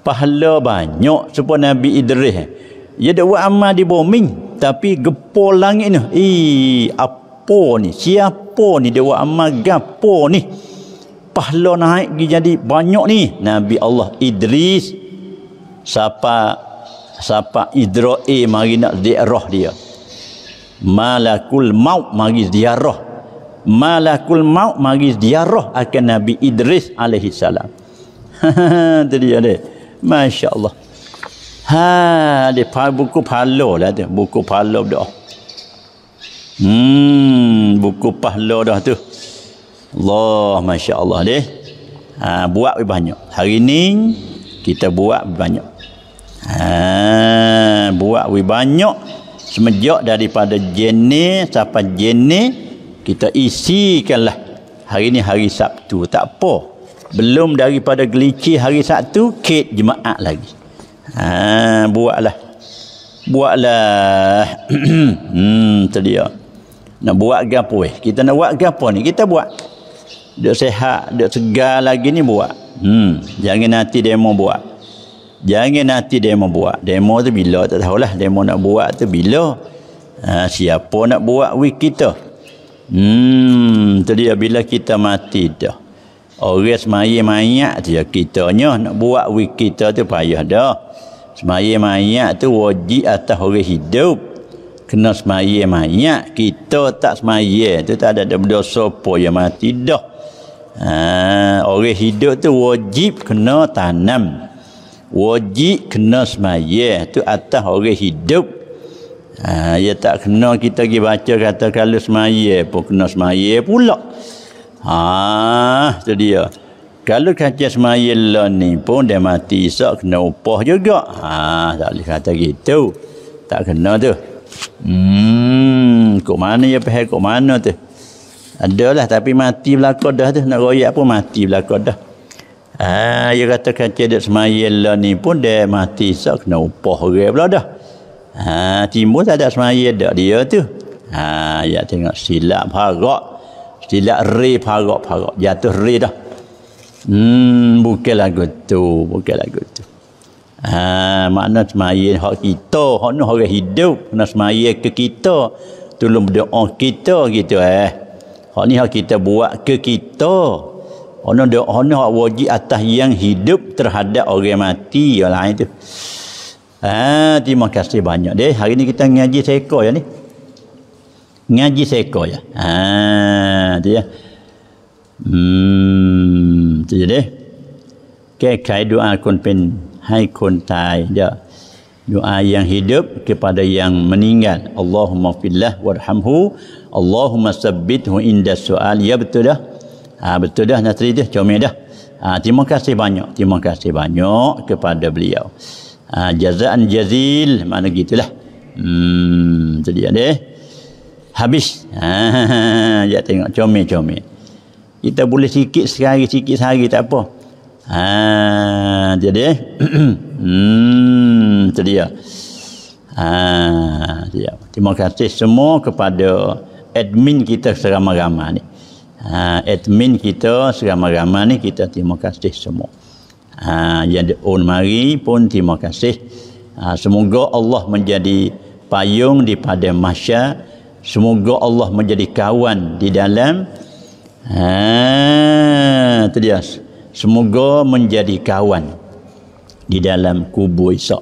pahala banyak supaya nabi idris ya dia buat amal di bumi tapi gepo langit tu eh apa ni siapa ni dia buat amal gapo ni pahala naik jadi banyak ni nabi Allah idris siapa siapa idra'i mari nak zikrah dia malakul maut mari ziarah malakul maut mari ziarah akan Nabi Idris alaihi salam jadi *laughs* ada masya-Allah ha ada pa buku pahlo lah tu buku pahlo dah hmm buku pahlo dah tu Allah masya-Allah deh ha buat banyak hari ni kita buat banyak ha buat banyak semenjak daripada jenis sampai jenis kita isikanlah hari ini hari Sabtu tak apa belum daripada gelici hari Sabtu kek jemaah lagi ha, buatlah buatlah *clears throat* hmm terdia nak buat gapo eh kita nak buat gapo ni kita buat dia sehat dia segar lagi ni buat hmm jangan nanti dia mau buat Jangan nanti demo buat. Demo tu bila tak tahulah. Demo nak buat tu bila. Ha, siapa nak buat with kita. Hmm, tu bila kita mati dah. Orang semaya mayat tu ya, kita nak buat with kita tu payah dah. Semaya mayat tu wajib atas orang hidup. Kena semaya mayat. Kita tak semaya. Tu tak ada dosa pun yang mati dah. Ha, orang hidup tu wajib kena Tanam wajib kena semayah tu atas orang hidup ha, ya tak kena kita pergi baca kata kalau semayah pun kena semayah pula ha, tu dia kalau kaca semayah lah ni pun dia mati sok kena upah juga ha, tak boleh kata gitu tak kena tu hmm kok mana ya pihak kok mana tu adalah tapi mati belakang dah tu nak royak pun mati belakang dah Ah, ha, dia katakan cedek semayel lah ni pun dia mati sah so, kena upah ke pula dah. Ah, ha, timbul tak ada semayel dah dia tu. Ah, ha, ya tengok silap harap. Silap re harap-harap. Jatuh re dah. Hmm, bukan lagu tu. Bukan lagu tu. Ah, ha, makna semayel hak kita. Hak ni orang hidup. Kena semayel ke kita. Tolong berdoa kita gitu eh. Hak ni hak kita buat ke Kita. Ono de ono hak wajib atas yang hidup terhadap orang mati yang lain tu. Ah, ha, terima kasih banyak deh. Hari ni kita ngaji seko ya ni. Ngaji seko ya. Ah, dia. Ya. Hmm, tu je deh. Kek kai doa kon pen hai kon tai dia. Ya. Doa yang hidup kepada yang meninggal. Allahumma fillah warhamhu. Allahumma sabbithu inda su'al. Ya betul dah. Ya? Ha, betul dah Nasri dia comel dah. Ha, terima kasih banyak. Terima kasih banyak kepada beliau. Ha, jazaan jazil mana gitulah. Hmm Jadi ada Habis. Ha, ya *laughs* tengok comel-comel. Kita boleh sikit sekali, sikit sehari tak apa. Ha jadi *clears throat* hmm Jadi ya. Ha, jadi. Terima kasih semua kepada admin kita seramai-ramai ni uh, admin kita serama-rama ni kita terima kasih semua uh, yang di on mari pun terima kasih uh, semoga Allah menjadi payung di pada masya semoga Allah menjadi kawan di dalam uh, itu dia semoga menjadi kawan di dalam kubur esok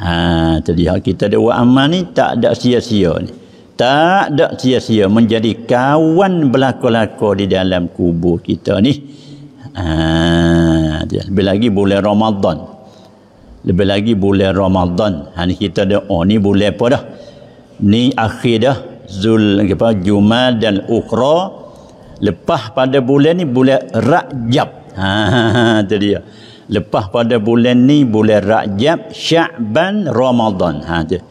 ha, itu dia kita ada buat amal ni tak ada sia-sia ni -sia tak ada sia-sia menjadi kawan berlaku-laku di dalam kubur kita ni ha, lebih lagi bulan Ramadan lebih lagi bulan Ramadan ha, ni kita dah oh ni bulan apa dah ni akhir dah Zul apa Jumat dan Ukhra lepas pada bulan ni bulan Rajab ha, tu dia lepas pada bulan ni bulan Rajab Syaban Ramadan ha, tu dia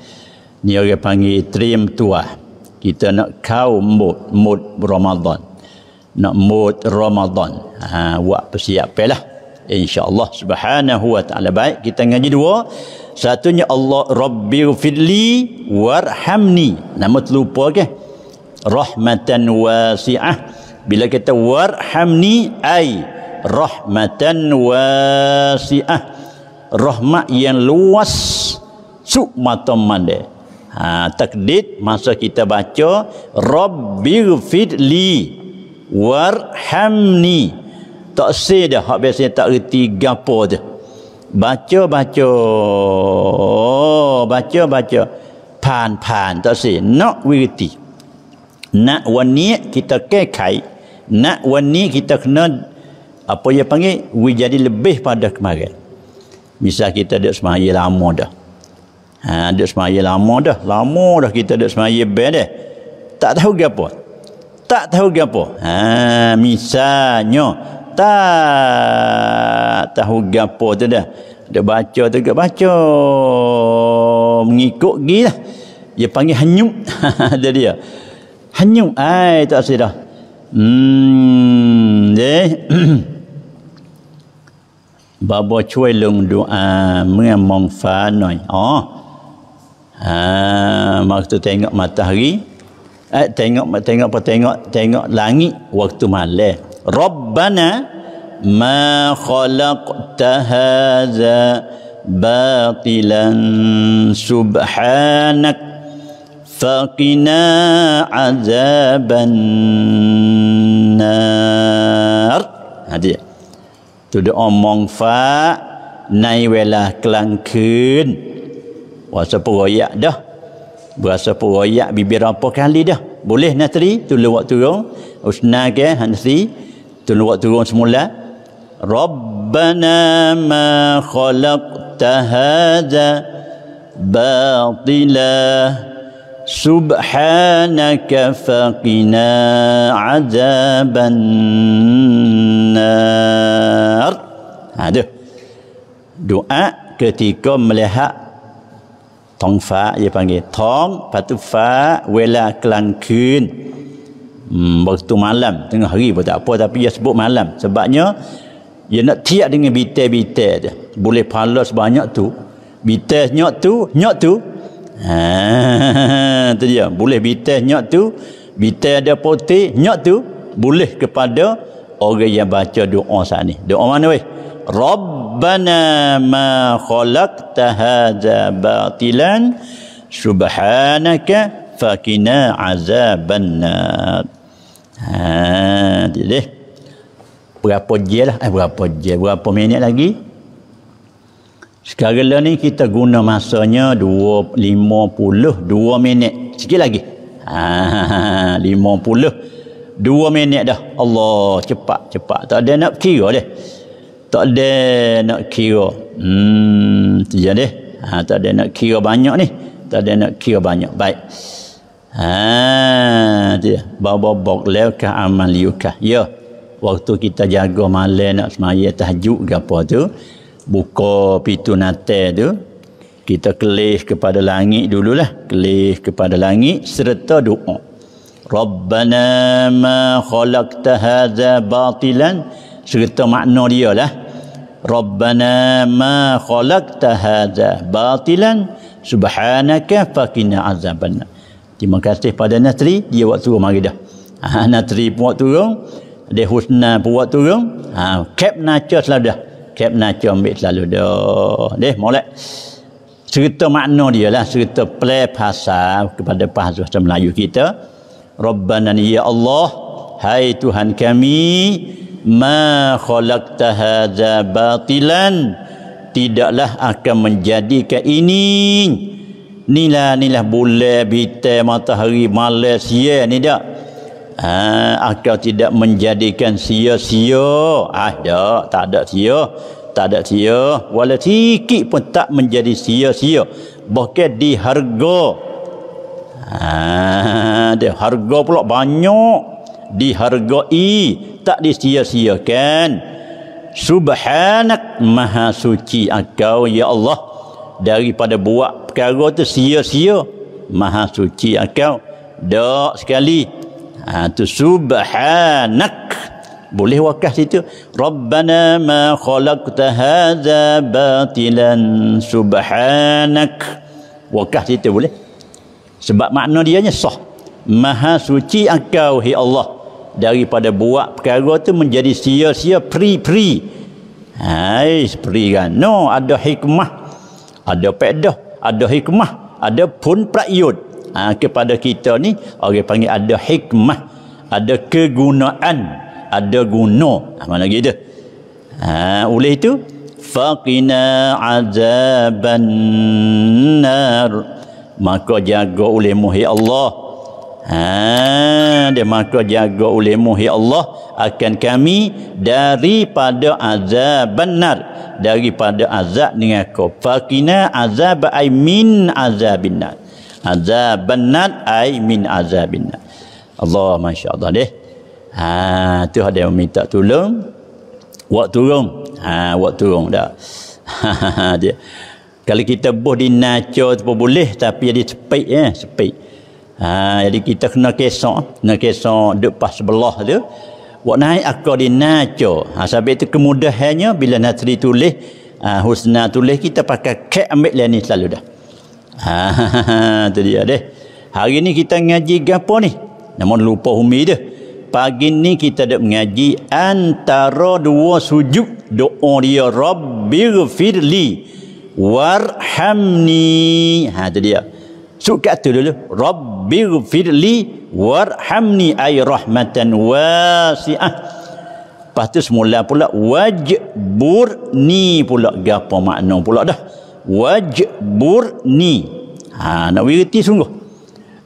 ni orang panggil trim tuah kita nak kau mood mood Ramadan nak mood Ramadan ha buat persiapanlah insyaallah subhanahu wa taala baik kita ngaji dua satunya Allah fili warhamni nama terlupa ke rahmatan wasi'ah bila kita warhamni ai rahmatan wasi'ah rahmat yang luas suk mata mandai ha, takdid masa kita baca rabbighfirli warhamni tak sah dah hak biasanya tak reti gapo dah baca baca oh, baca baca pan pan tak sah nak wirti nak wani kita kekai nak wani kita kena apa yang panggil we jadi lebih pada kemarin misal kita dia semaya lama dah Ha, duduk semaya lama dah. Lama dah kita duduk semaya ben dah. Tak tahu ke apa? Tak tahu ke apa? Ha, misalnya, tak tahu ke apa tu dah. Dia baca tu ke baca. Mengikut pergi lah. Dia panggil hanyum. *laughs* dia dia. Hanyum. Ay, tak asyik dah. Hmm, deh. *clears throat* Baba cuai lung doa mengamong fanoi. Oh, ah. Ha, waktu tengok matahari eh, tengok tengok apa tengok tengok langit waktu malam rabbana ma khalaqta hadza batilan subhanak faqina azaban nar hadia tu doa mongfa nai wela kelangkun. Berasa peroyak dah. Berasa peroyak bibir apa kali dah. Boleh nanti tu lewat turun. Usnaga ha, nanti tu lewat turun semula. Rabbana ma khalaqta hadha batila subhanaka faqina azaban Aduh. Ha, Doa ketika melihat tong fa dia panggil tong patu fa wela kelangkun hmm, waktu malam tengah hari pun tak apa tapi dia sebut malam sebabnya dia nak tiak dengan bite-bite dia boleh pahala sebanyak tu bite nyok tu nyok tu ha *laughs* tu dia boleh bite nyok tu bite ada putih nyok tu boleh kepada orang yang baca doa sana doa mana weh Rabbana ma khalaqta hadha batilan subhanaka faqina azaban Ha, jadi berapa je lah, eh, berapa je, berapa minit lagi? Sekarang lah ni kita guna masanya dua minit. Sikit lagi. Ha, puluh dua minit dah. Allah, cepat, cepat. Tak ada nak kira dia tak ada nak kira hmm tu je deh ha, tak ada nak kira banyak ni tak ada nak kira banyak baik ha tu je bobok lekah amal yukah. ya waktu kita jaga malam nak semaya tahajud ke apa tu buka pintu nate tu kita kelih kepada langit dululah kelih kepada langit serta doa Rabbana ma khalaqta hadha batilan serta makna dia lah Rabbana ma khalaqta hadha batilan subhanaka faqina azaban. Terima kasih pada Natri dia waktu turun mari dah. Ha, Natri pun waktu turun, dia Husna pun waktu turun. Ha, cap naca selalu dah. Cap naca ambil selalu dah. Deh molek. Cerita makna dia lah cerita play pasal kepada bahasa Melayu kita. Rabbana ya Allah, hai Tuhan kami, ma khalaqta hadza batilan tidaklah akan menjadikan ini nila nila bulan bintang matahari malam sia ni dak ha akan tidak menjadikan sia-sia ah dak tak ada sia tak ada sia wala sikit pun tak menjadi sia-sia bahkan diharga. harga ha dia harga pula banyak dihargai tak disia-siakan subhanak maha suci engkau ya Allah daripada buat perkara tu sia-sia maha suci engkau dak sekali ha tu subhanak boleh wakaf situ rabbana ma khalaqta hadza batilan subhanak wakaf situ boleh sebab makna dianya sah maha suci engkau hi ya Allah daripada buat perkara tu menjadi sia-sia pri-pri hai pri kan no ada hikmah ada pedah ada hikmah ada pun prayut ha, kepada kita ni orang panggil ada hikmah ada kegunaan ada guna ha, mana gitu ha, oleh itu faqina azaban nar maka jaga oleh muhi Allah Ha, dia maka jaga ulimu ya Allah akan kami daripada azab benar daripada azab dengan kau fakina azab ay min azabin nar azab benar ay min azabin nar Allah Masya Allah deh ha, tu ada yang minta tolong waktu tolong, ha, waktu tolong dah ha, *laughs* dia kalau kita boh di naco tu boleh tapi jadi sepik ya eh? sepik Ha, jadi kita kena kesok, kena kesok pas sebelah tu. Buat naik akal di naco. Ha, sebab itu kemudahannya bila Nasri tulis, ha, Husna tulis, kita pakai ke ambil yang ni selalu dah. Ha, ha, ha, ha, tu dia deh. Hari ni kita ngaji gapo ni? Namun lupa humi dia. Pagi ni kita dah mengaji antara dua sujud doa dia Rabbir Firli Warhamni. Ha, tu dia. Suka tu dulu. Rabbir birfirli warhamni ay rahmatan wasi'ah. Lepas tu semula pula wajburni pula gapo makna pula dah. Wajburni. Ha nak wirti sungguh.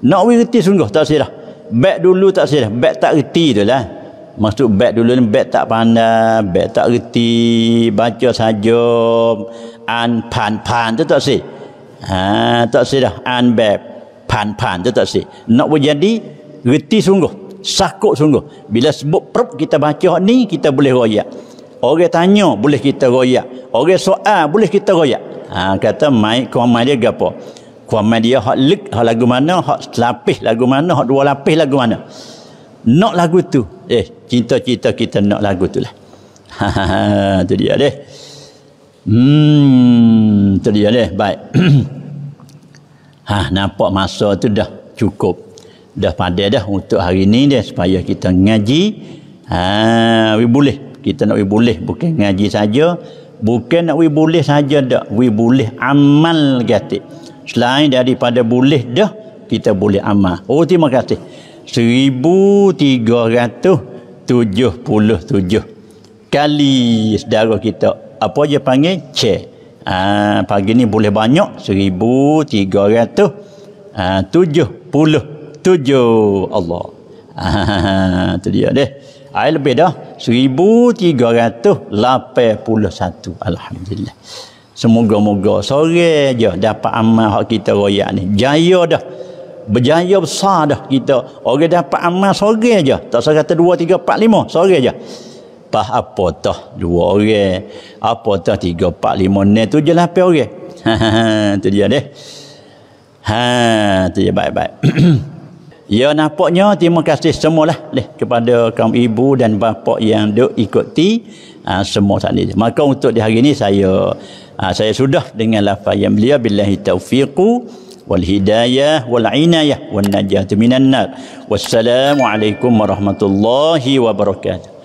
Nak wirti sungguh tak sedah. Baik dulu tak sedah, baik tak reti tu lah. Maksud baik dulu ni baik tak pandai, baik tak reti, baca saja an pan pan tu tak sedah. Ha tak sedah an baik pan-pan tu tak si nak berjadi reti sungguh sakut sungguh bila sebut perut kita baca ni kita boleh royak orang tanya boleh kita royak orang soal boleh kita royak ha, kata mai mai dia gapo mai dia hak lek hak lagu mana hak selapis lagu mana hak dua lapis lagu mana nak lagu tu eh cinta-cinta kita nak lagu tu lah *laughs* ha, ha, ha, tu dia deh hmm tu dia deh baik *clears throat* Ha, nampak masa tu dah cukup. Dah pada dah untuk hari ini dia supaya kita ngaji. Ha, we boleh. Kita nak we boleh bukan ngaji saja. Bukan nak we boleh saja dah. We boleh amal gati. Selain daripada boleh dah, kita boleh amal. Oh, terima kasih. 1377 kali saudara kita apa dia panggil cek Ha, pagi ni boleh banyak 1377 ha, Allah. Ha, *laughs* tu dia deh. Ai lebih dah seribu tiga ratus lapan puluh satu. alhamdulillah. Semoga-moga sore je dapat amal hak kita royak ni. Jaya dah. Berjaya besar dah kita. Orang dapat amal sore je. Tak usah kata 2 3 4 5 sore je pas apa tah dua orang apa tah tiga empat lima enam tujuh lapan orang *laughs* tu dia deh ha tu dia baik baik *clears throat* ya nampaknya terima kasih semua lah, deh kepada kaum ibu dan bapa yang duk ikuti ha, semua tadi maka untuk di hari ini saya ha, saya sudah dengan lafaz yang belia billahi taufiqu wal hidayah wal inayah wan najatu minan nar Wassalamualaikum warahmatullahi wabarakatuh